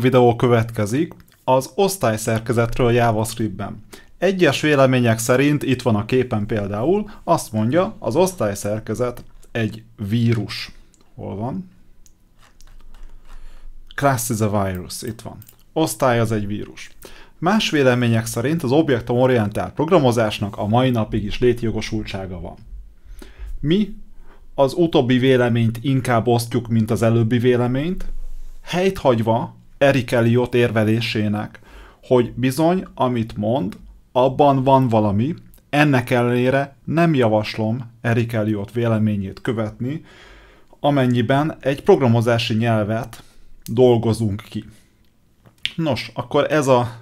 videó következik az osztályszerkezetről JavaScriptben. Egyes vélemények szerint, itt van a képen például, azt mondja, az szerkezet egy vírus. Hol van? Class is a virus, itt van. Osztály az egy vírus. Más vélemények szerint az objektumorientált programozásnak a mai napig is létjogosultsága van. Mi az utóbbi véleményt inkább osztjuk, mint az előbbi véleményt, helyt hagyva Erik Eliot érvelésének, hogy bizony, amit mond, abban van valami, ennek ellenére nem javaslom Erik Eliot véleményét követni, amennyiben egy programozási nyelvet dolgozunk ki. Nos, akkor ez a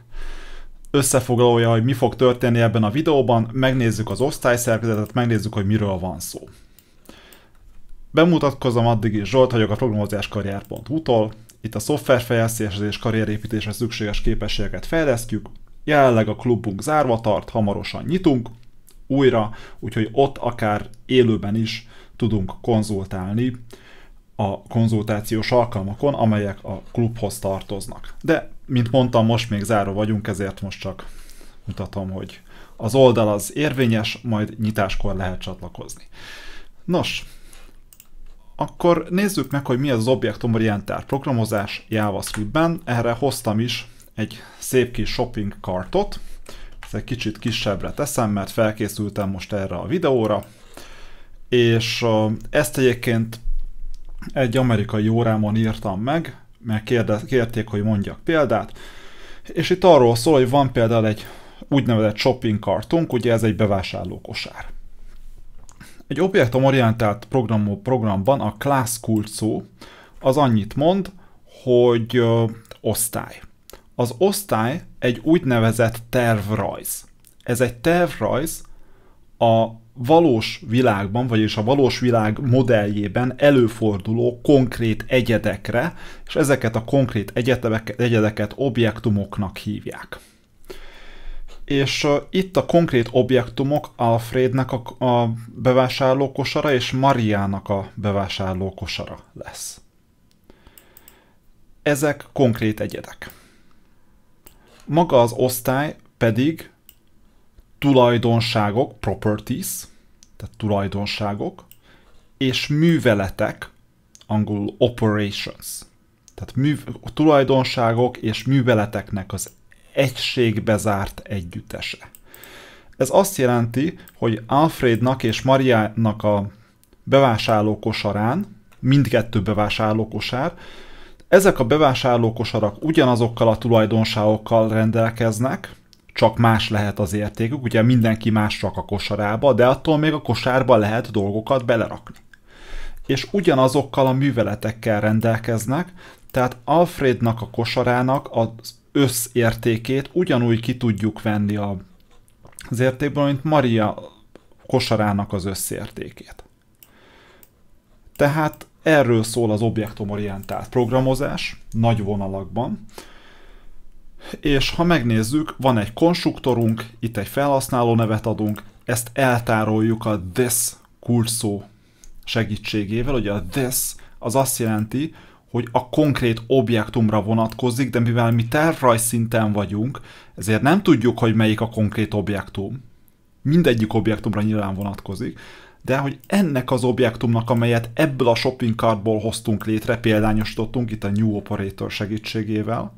összefoglalója, hogy mi fog történni ebben a videóban, megnézzük az osztályszerkezetet, megnézzük, hogy miről van szó. Bemutatkozom addig is, Zsolt vagyok a programozáskarrier.hu-tól, itt a szoftverfejlesztéshez és karrierépítéshez szükséges képességeket fejlesztjük. Jelenleg a klubunk zárva tart, hamarosan nyitunk újra, úgyhogy ott akár élőben is tudunk konzultálni a konzultációs alkalmakon, amelyek a klubhoz tartoznak. De, mint mondtam, most még záró vagyunk, ezért most csak mutatom, hogy az oldal az érvényes, majd nyitáskor lehet csatlakozni. Nos, akkor nézzük meg, hogy mi az objektumorientált programozás JavaScript-ben. Erre hoztam is egy szép kis shopping kartot. Ezt egy kicsit kisebbre teszem, mert felkészültem most erre a videóra. És ezt egyébként egy amerikai órámon írtam meg, mert kérték, hogy mondjak példát. És itt arról szól, hogy van például egy úgynevezett shopping kartunk, ugye ez egy bevásárlókosár. Egy objektumorientált programú programban a class kulcsú, szó az annyit mond, hogy ö, osztály. Az osztály egy úgynevezett tervrajz. Ez egy tervrajz a valós világban, vagyis a valós világ modelljében előforduló konkrét egyedekre, és ezeket a konkrét egyedeket, egyedeket objektumoknak hívják és uh, itt a konkrét objektumok Alfrednek a, a bevásárlókosara és Mariának a bevásárlókosara lesz. Ezek konkrét egyedek. Maga az osztály pedig tulajdonságok, properties, tehát tulajdonságok, és műveletek, angolul operations. Tehát műv, tulajdonságok és műveleteknek az egységbe zárt együttese. Ez azt jelenti, hogy Alfrednak és Mariának a bevásárlókosarán, mindkettő bevásárlókosár, ezek a bevásárlókosarak ugyanazokkal a tulajdonságokkal rendelkeznek, csak más lehet az értékük, ugye mindenki más csak a kosarába, de attól még a kosárba lehet dolgokat belerakni. És ugyanazokkal a műveletekkel rendelkeznek, tehát Alfrednak a kosarának az összértékét ugyanúgy ki tudjuk venni a, az értékből, mint Maria kosarának az összértékét. Tehát erről szól az objektumorientált programozás, nagy vonalakban. És ha megnézzük, van egy konstruktorunk, itt egy felhasználó nevet adunk, ezt eltároljuk a this kurszó segítségével, ugye a this az azt jelenti, hogy a konkrét objektumra vonatkozik, de mivel mi tervrajz szinten vagyunk, ezért nem tudjuk, hogy melyik a konkrét objektum. Mindegyik objektumra nyilván vonatkozik, de hogy ennek az objektumnak, amelyet ebből a shopping cartból hoztunk létre, példányosítottunk itt a New Operator segítségével,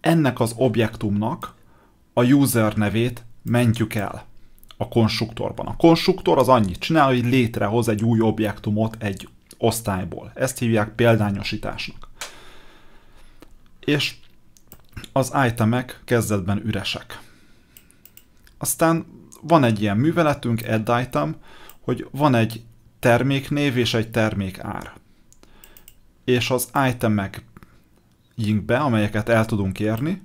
ennek az objektumnak a user nevét mentjük el a konstruktorban. A konstruktor az annyit csinál, hogy létrehoz egy új objektumot egy osztályból. Ezt hívják példányosításnak. És az itemek kezdetben üresek. Aztán van egy ilyen műveletünk, add item, hogy van egy terméknév és egy termékár. És az be, amelyeket el tudunk érni,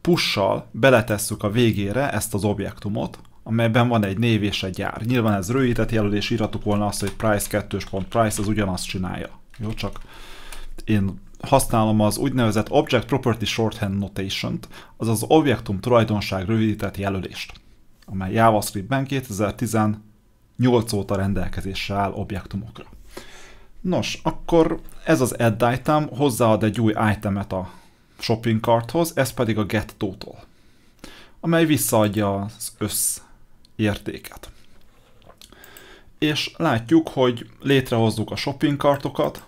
pussal beletesszük a végére ezt az objektumot, amelyben van egy név és egy gyár. Nyilván ez rövidített jelölés. és volna azt, hogy price 2. price az ugyanazt csinálja. Jó, csak én használom az úgynevezett Object Property Shorthand Notation-t, azaz objektum tulajdonság rövidített jelölést, amely JavaScript-ben 2018 óta rendelkezésre áll objektumokra. Nos, akkor ez az add item hozzáad egy új itemet a shopping carthoz, ez pedig a get total, amely visszaadja az össz értéket. És látjuk, hogy létrehozzuk a shopping kartokat,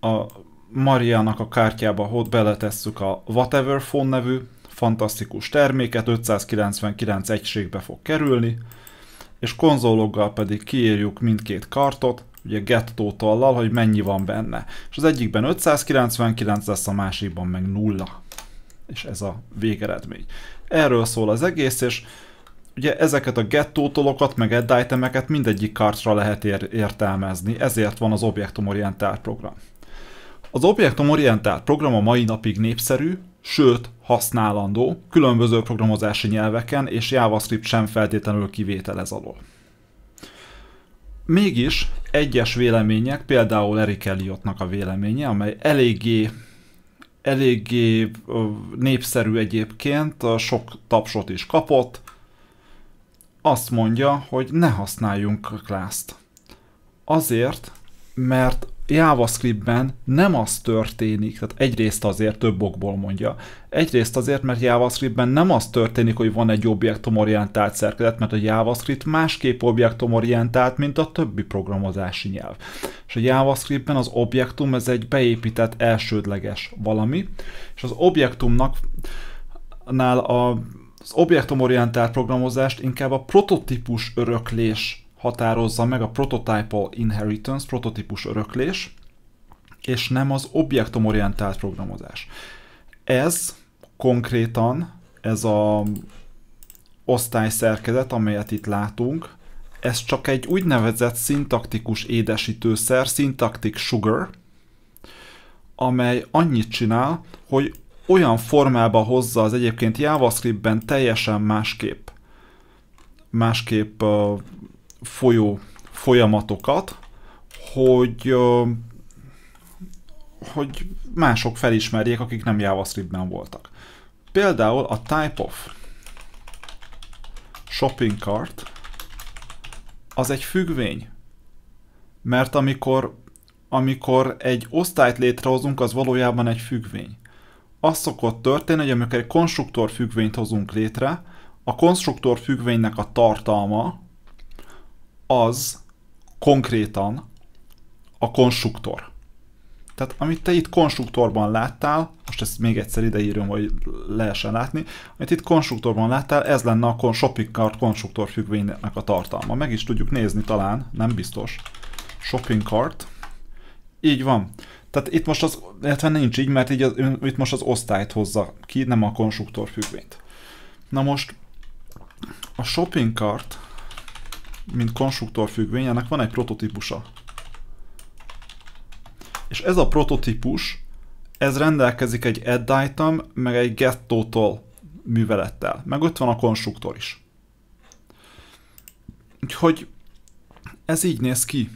a Mariának a kártyába ott beletesszük a Whatever Phone nevű fantasztikus terméket, 599 egységbe fog kerülni, és konzologgal pedig kiírjuk mindkét kartot, ugye get totallal, hogy mennyi van benne. És az egyikben 599 lesz, a másikban meg nulla. És ez a végeredmény. Erről szól az egész, és ugye ezeket a gettótolokat, meg add itemeket mindegyik kartra lehet ér- értelmezni, ezért van az objektumorientált program. Az objektumorientált program a mai napig népszerű, sőt használandó, különböző programozási nyelveken, és JavaScript sem feltétlenül kivétel ez alól. Mégis egyes vélemények, például Eric Eliottnak a véleménye, amely eléggé eléggé népszerű egyébként, sok tapsot is kapott, azt mondja, hogy ne használjunk class-t. Azért, mert JavaScriptben nem az történik, tehát egyrészt azért több okból mondja, egyrészt azért, mert JavaScriptben nem az történik, hogy van egy objektumorientált szerkezet, mert a JavaScript másképp objektumorientált, mint a többi programozási nyelv. És a JavaScriptben az objektum ez egy beépített elsődleges valami, és az objektumnak nál a az objektumorientált programozást inkább a prototípus öröklés határozza meg, a prototypal inheritance, prototípus öröklés, és nem az objektumorientált programozás. Ez konkrétan, ez a osztályszerkezet, amelyet itt látunk, ez csak egy úgynevezett szintaktikus édesítőszer, szintaktik sugar, amely annyit csinál, hogy olyan formába hozza az egyébként JavaScriptben teljesen másképp, másképp uh, folyó folyamatokat, hogy, uh, hogy mások felismerjék, akik nem JavaScriptben voltak. Például a type of shopping cart az egy függvény. Mert amikor, amikor egy osztályt létrehozunk, az valójában egy függvény az szokott történni, hogy amikor egy konstruktor függvényt hozunk létre, a konstruktor függvénynek a tartalma az konkrétan a konstruktor. Tehát amit te itt konstruktorban láttál, most ezt még egyszer ideírom, hogy lehessen látni, amit itt konstruktorban láttál, ez lenne a shopping cart konstruktor függvénynek a tartalma. Meg is tudjuk nézni talán, nem biztos. Shopping cart. Így van. Tehát itt most az, illetve nincs így, mert így az, itt most az osztályt hozza ki, nem a konstruktor függvényt. Na most a shopping cart, mint konstruktor függvény, ennek van egy prototípusa. És ez a prototípus, ez rendelkezik egy add item, meg egy get total művelettel. Meg ott van a konstruktor is. Úgyhogy ez így néz ki.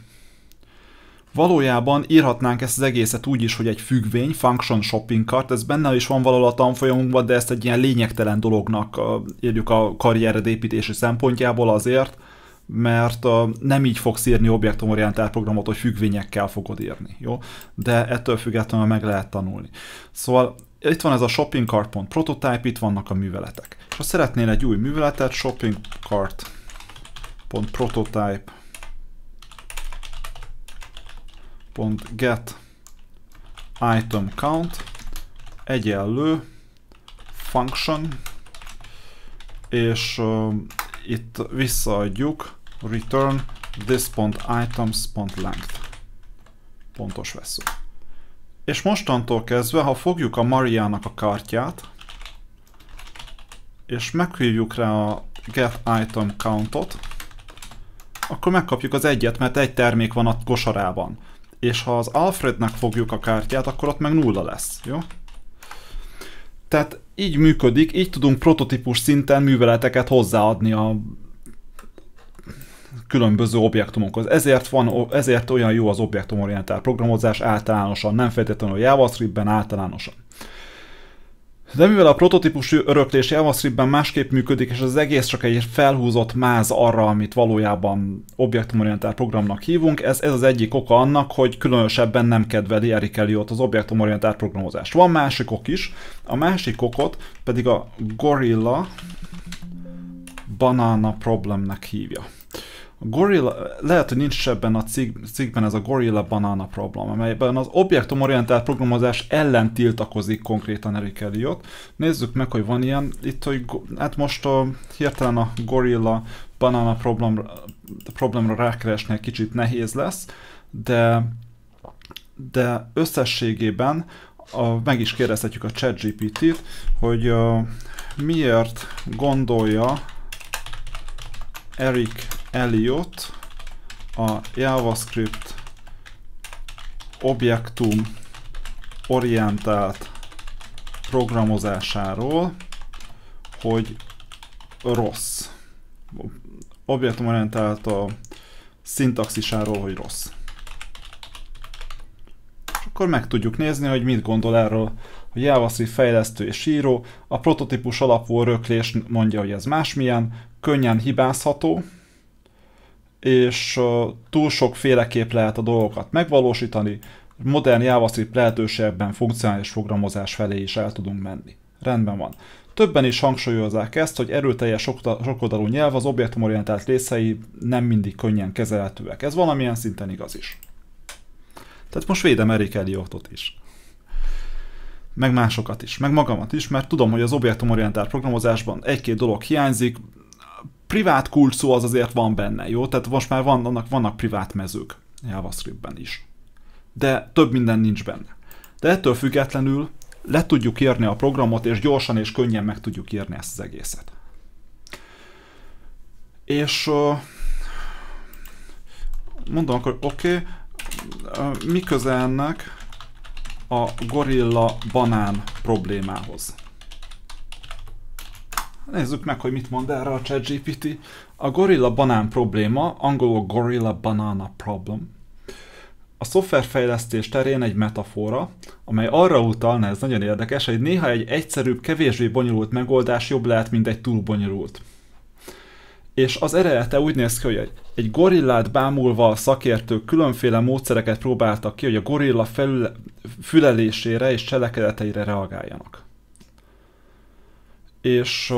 Valójában írhatnánk ezt az egészet úgy is, hogy egy függvény, function shopping cart, ez benne is van valahol a tanfolyamunkban, de ezt egy ilyen lényegtelen dolognak írjuk a karriered építési szempontjából azért, mert nem így fogsz írni objektumorientált programot, hogy függvényekkel fogod írni, jó? De ettől függetlenül meg lehet tanulni. Szóval itt van ez a shopping cart pont prototype, itt vannak a műveletek. És ha szeretnél egy új műveletet, shopping cart pont prototype get item count egyenlő function, és uh, itt visszaadjuk return this.items.length pontos vesző. És mostantól kezdve, ha fogjuk a Mariának a kártyát, és meghívjuk rá a get item countot, akkor megkapjuk az egyet, mert egy termék van a kosarában és ha az Alfrednek fogjuk a kártyát, akkor ott meg nulla lesz, jó? Tehát így működik, így tudunk prototípus szinten műveleteket hozzáadni a különböző objektumokhoz. Ezért, van, ezért olyan jó az objektumorientált programozás általánosan, nem feltétlenül JavaScript-ben, általánosan. De mivel a prototípus öröklés JavaScriptben másképp működik, és az egész csak egy felhúzott máz arra, amit valójában objektumorientált programnak hívunk, ez, ez az egyik oka annak, hogy különösebben nem kedveli Eric Elliot az objektumorientált programozást. Van másik ok is, a másik okot pedig a Gorilla Banana Problemnek hívja. A gorilla, lehet, hogy nincs ebben a cikk, cikkben ez a gorilla banana probléma, amelyben az objektumorientált programozás ellen tiltakozik konkrétan Eric Elliot. Nézzük meg, hogy van ilyen. Itt, hogy hát most a, hirtelen a gorilla banana problem, problémra rákeresni egy kicsit nehéz lesz, de, de összességében a, meg is kérdezhetjük a ChatGPT-t, hogy a, miért gondolja Eric Elliot a JavaScript objektum orientált programozásáról, hogy rossz. Objektumorientált a szintaxisáról, hogy rossz. És akkor meg tudjuk nézni, hogy mit gondol erről a JavaScript fejlesztő és író. A prototípus alapú röklés mondja, hogy ez másmilyen, könnyen hibázható, és túl sok féleképp lehet a dolgokat megvalósítani, modern JavaScript lehetőségekben funkcionális programozás felé is el tudunk menni. Rendben van. Többen is hangsúlyozzák ezt, hogy erőteljes sokoldalú nyelv az objektumorientált részei nem mindig könnyen kezelhetőek. Ez valamilyen szinten igaz is. Tehát most védem Erik Eliottot is. Meg másokat is, meg magamat is, mert tudom, hogy az objektumorientált programozásban egy-két dolog hiányzik, privát kult szó az azért van benne, jó? Tehát most már van, annak, vannak privát mezők JavaScriptben is. De több minden nincs benne. De ettől függetlenül le tudjuk írni a programot, és gyorsan és könnyen meg tudjuk írni ezt az egészet. És mondom akkor, oké, okay, mi köze ennek a gorilla banán problémához? Nézzük meg, hogy mit mond erre a ChatGPT. A gorilla banán probléma, angolul gorilla banana problem, a szoftverfejlesztés terén egy metafora, amely arra utal, ez nagyon érdekes, hogy néha egy egyszerűbb, kevésbé bonyolult megoldás jobb lehet, mint egy túl bonyolult. És az eredete úgy néz ki, hogy egy gorillát bámulva a szakértők különféle módszereket próbáltak ki, hogy a gorilla felüle, fülelésére és cselekedeteire reagáljanak és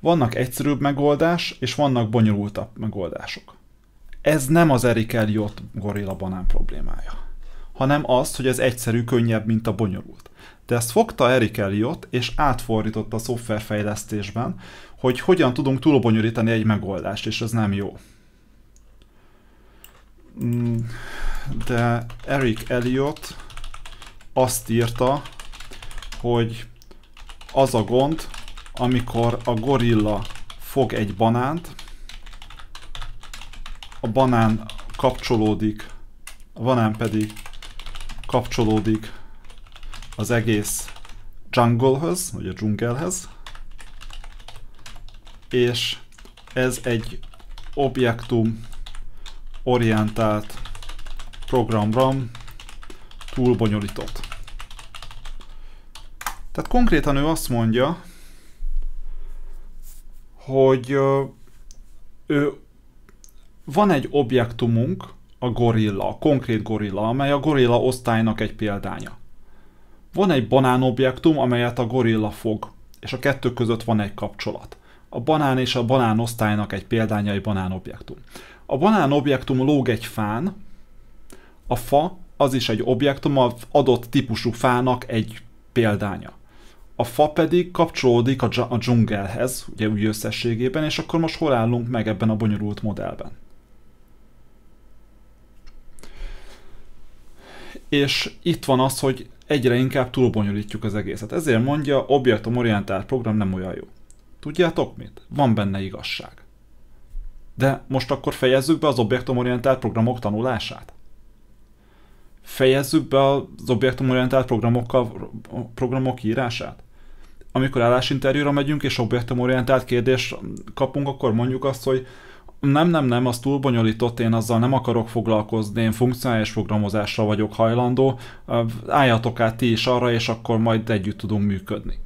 vannak egyszerűbb megoldás, és vannak bonyolultabb megoldások. Ez nem az Eric Elliot gorilla banán problémája, hanem az, hogy ez egyszerű, könnyebb, mint a bonyolult. De ezt fogta Eric Elliot, és átfordította a szoftverfejlesztésben, hogy hogyan tudunk túlbonyolítani egy megoldást, és ez nem jó. Mm, de Eric Elliot azt írta, hogy az a gond, amikor a gorilla fog egy banánt, a banán kapcsolódik, a banán pedig kapcsolódik az egész junglehöz, vagy a dzsungelhez, és ez egy objektum orientált programram túl bonyolított. Tehát konkrétan ő azt mondja, hogy ő, van egy objektumunk, a gorilla, a konkrét gorilla, amely a gorilla osztálynak egy példánya. Van egy banán objektum, amelyet a gorilla fog, és a kettő között van egy kapcsolat. A banán és a banán osztálynak egy példánya egy banán objektum. A banán objektum lóg egy fán, a fa az is egy objektum, az adott típusú fának egy példánya a fa pedig kapcsolódik a, dzs- a dzsungelhez, ugye úgy összességében, és akkor most hol állunk meg ebben a bonyolult modellben? És itt van az, hogy egyre inkább túlbonyolítjuk az egészet. Ezért mondja, objektumorientált program nem olyan jó. Tudjátok mit? Van benne igazság. De most akkor fejezzük be az objektumorientált programok tanulását? Fejezzük be az objektumorientált programokkal, programok írását? amikor állásinterjúra megyünk, és objektumorientált kérdést kapunk, akkor mondjuk azt, hogy nem, nem, nem, az túl bonyolított, én azzal nem akarok foglalkozni, én funkcionális programozásra vagyok hajlandó, álljatok át ti is arra, és akkor majd együtt tudunk működni.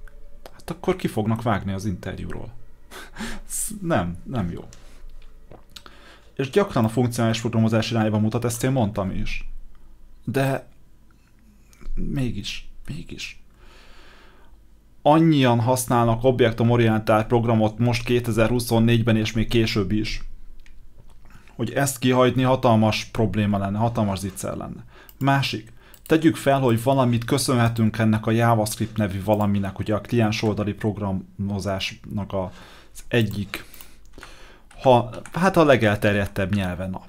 Hát akkor ki fognak vágni az interjúról. nem, nem jó. És gyakran a funkcionális programozás irányba mutat, ezt én mondtam is. De mégis, mégis annyian használnak objektumorientált programot most 2024-ben és még később is, hogy ezt kihagyni hatalmas probléma lenne, hatalmas zicser lenne. Másik, tegyük fel, hogy valamit köszönhetünk ennek a JavaScript nevű valaminek, ugye a kliens oldali programozásnak az egyik, ha, hát a legelterjedtebb nyelve, na,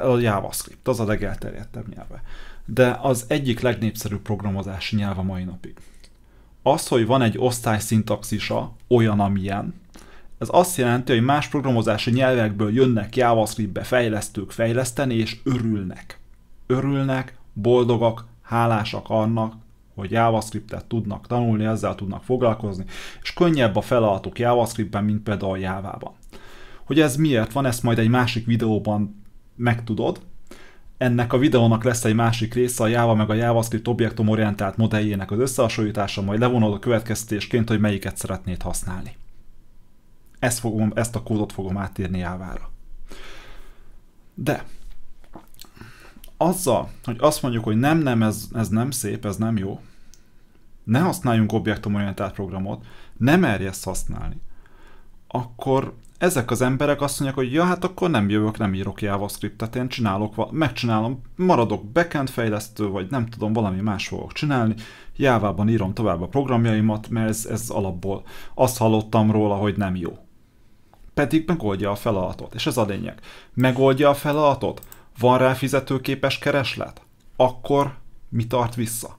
a JavaScript, az a legelterjedtebb nyelve. De az egyik legnépszerűbb programozási nyelv a mai napig az, hogy van egy osztály szintaxisa, olyan, amilyen, ez azt jelenti, hogy más programozási nyelvekből jönnek JavaScript-be fejlesztők fejleszteni, és örülnek. Örülnek, boldogak, hálásak annak, hogy javascript JavaScript-et tudnak tanulni, ezzel tudnak foglalkozni, és könnyebb a feladatuk ben mint például JavaScript-ban. Hogy ez miért van, ezt majd egy másik videóban megtudod, ennek a videónak lesz egy másik része a Java meg a JavaScript objektumorientált modelljének az összehasonlítása, majd levonod a következtésként, hogy melyiket szeretnéd használni. Ezt, fogom, ezt a kódot fogom átírni Java-ra. De azzal, hogy azt mondjuk, hogy nem, nem, ez, ez nem szép, ez nem jó, ne használjunk objektumorientált programot, nem merjesz ezt használni, akkor ezek az emberek azt mondják, hogy ja, hát akkor nem jövök, nem írok JavaScript-et, én csinálok, megcsinálom, maradok backend fejlesztő, vagy nem tudom, valami más fogok csinálni, jávában írom tovább a programjaimat, mert ez, ez alapból azt hallottam róla, hogy nem jó. Pedig megoldja a feladatot, és ez a lényeg. Megoldja a feladatot? Van rá fizetőképes kereslet? Akkor mi tart vissza?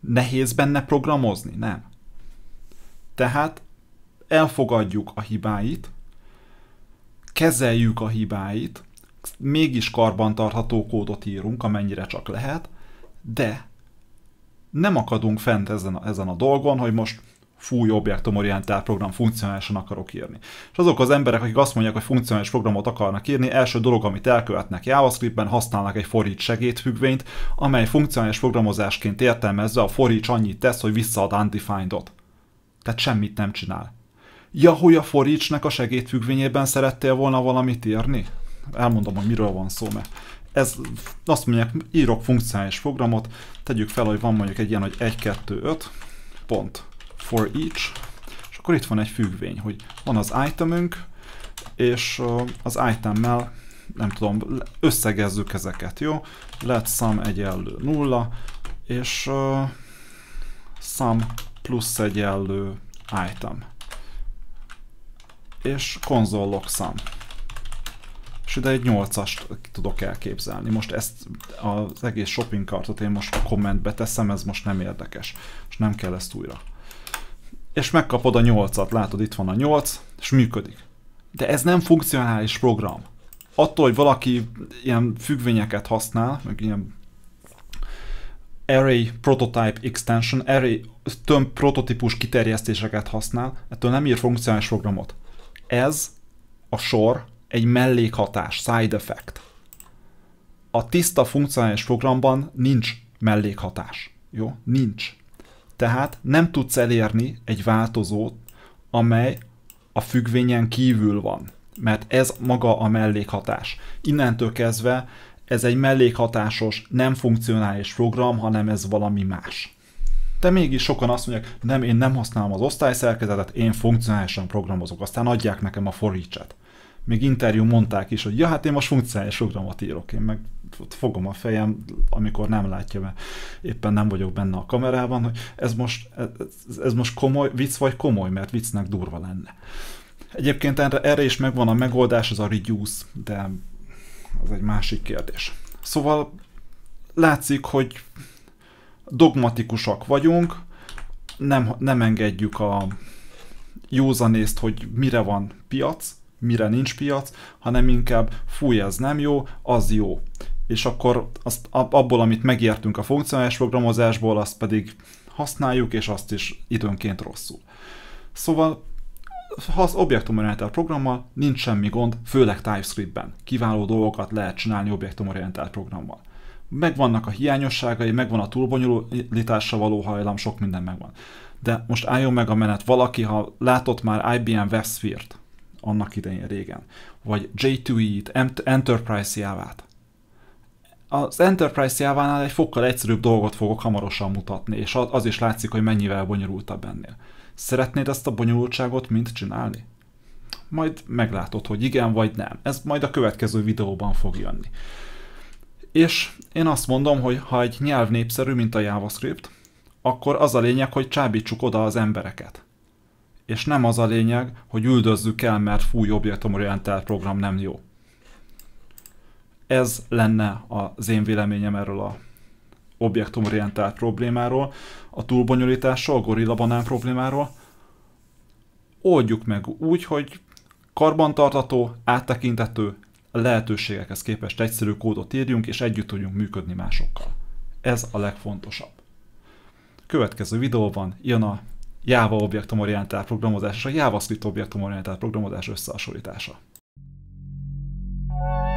Nehéz benne programozni? Nem. Tehát elfogadjuk a hibáit, kezeljük a hibáit, mégis karbantartható kódot írunk, amennyire csak lehet, de nem akadunk fent ezen a, ezen a dolgon, hogy most fúj objektumorientált program, funkcionálisan akarok írni. És azok az emberek, akik azt mondják, hogy funkcionális programot akarnak írni, első dolog, amit elkövetnek JavaScriptben, használnak egy forint segédfüggvényt, amely funkcionális programozásként értelmezve a forint annyit tesz, hogy visszaad undefined-ot. Tehát semmit nem csinál. Ja, hogy a forícsnek a segédfüggvényében szerettél volna valamit írni? Elmondom, hogy miről van szó, mert ez azt mondják, írok funkcionális programot, tegyük fel, hogy van mondjuk egy ilyen, hogy 1, 2, 5, pont, for each, és akkor itt van egy függvény, hogy van az itemünk, és az itemmel, nem tudom, összegezzük ezeket, jó? Let sum egyenlő 0, és uh, sum plusz egyenlő item és konzol logszám. És ide egy 8-ast tudok elképzelni. Most ezt az egész shopping kartot én most kommentbe teszem, ez most nem érdekes. És nem kell ezt újra. És megkapod a 8-at, látod itt van a 8, és működik. De ez nem funkcionális program. Attól, hogy valaki ilyen függvényeket használ, meg ilyen array prototype extension, array tömb prototípus kiterjesztéseket használ, ettől nem ír funkcionális programot. Ez a sor egy mellékhatás, side effect. A tiszta funkcionális programban nincs mellékhatás. Jó? Nincs. Tehát nem tudsz elérni egy változót, amely a függvényen kívül van, mert ez maga a mellékhatás. Innentől kezdve ez egy mellékhatásos, nem funkcionális program, hanem ez valami más de mégis sokan azt mondják, nem, én nem használom az osztályszerkezetet, én funkcionálisan programozok, aztán adják nekem a forícsát. Még interjú mondták is, hogy ja, hát én most funkcionális programot írok, én meg fogom a fejem, amikor nem látja, mert éppen nem vagyok benne a kamerában, hogy ez most, ez, ez most komoly, vicc vagy komoly, mert viccnek durva lenne. Egyébként erre, erre is megvan a megoldás, az a reduce, de az egy másik kérdés. Szóval látszik, hogy dogmatikusak vagyunk, nem, nem engedjük a józanészt, hogy mire van piac, mire nincs piac, hanem inkább fúj, ez nem jó, az jó. És akkor azt, abból, amit megértünk a funkcionális programozásból, azt pedig használjuk, és azt is időnként rosszul. Szóval ha az objektumorientált programmal nincs semmi gond, főleg TypeScript-ben Kiváló dolgokat lehet csinálni objektumorientált programmal megvannak a hiányosságai, megvan a túlbonyolításra való hajlam, sok minden megvan. De most álljon meg a menet valaki, ha látott már IBM Westphere-t annak idején régen, vagy J2E-t, Enterprise Java-t, Az Enterprise jávánál egy fokkal egyszerűbb dolgot fogok hamarosan mutatni, és az is látszik, hogy mennyivel bonyolultabb ennél. Szeretnéd ezt a bonyolultságot mind csinálni? Majd meglátod, hogy igen vagy nem. Ez majd a következő videóban fog jönni. És én azt mondom, hogy ha egy nyelv népszerű, mint a JavaScript, akkor az a lényeg, hogy csábítsuk oda az embereket. És nem az a lényeg, hogy üldözzük el, mert fúj objektumorientált program nem jó. Ez lenne az én véleményem erről a objektumorientált problémáról, a túlbonyolításról, gorilla banán problémáról. Oldjuk meg úgy, hogy karbantartató, áttekintető, a lehetőségekhez képest egyszerű kódot írjunk, és együtt tudjunk működni másokkal. Ez a legfontosabb. Következő videóban jön a Java objektumorientált programozás és a JavaScript objektumorientált programozás összehasonlítása. thank you